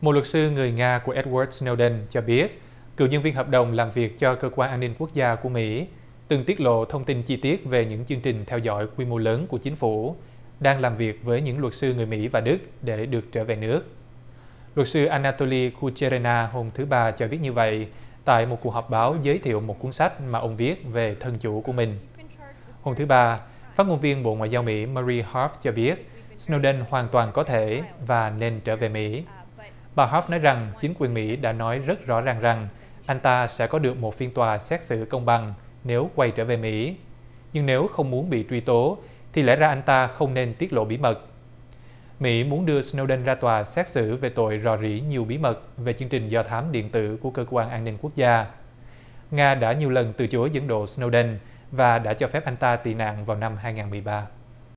một luật sư người nga của Edward Snowden cho biết cựu nhân viên hợp đồng làm việc cho cơ quan an ninh quốc gia của mỹ từng tiết lộ thông tin chi tiết về những chương trình theo dõi quy mô lớn của chính phủ đang làm việc với những luật sư người mỹ và đức để được trở về nước luật sư anatoly kucherena hôm thứ ba cho biết như vậy tại một cuộc họp báo giới thiệu một cuốn sách mà ông viết về thân chủ của mình hôm thứ ba phát ngôn viên bộ ngoại giao mỹ marie harf cho biết snowden hoàn toàn có thể và nên trở về mỹ bà hóp nói rằng chính quyền mỹ đã nói rất rõ ràng rằng anh ta sẽ có được một phiên tòa xét xử công bằng nếu quay trở về mỹ nhưng nếu không muốn bị truy tố thì lẽ ra anh ta không nên tiết lộ bí mật mỹ muốn đưa Snowden ra tòa xét xử về tội rò rỉ nhiều bí mật về chương trình do thám điện tử của cơ quan an ninh quốc gia nga đã nhiều lần từ chối dẫn độ Snowden và đã cho phép anh ta tị nạn vào năm 2013.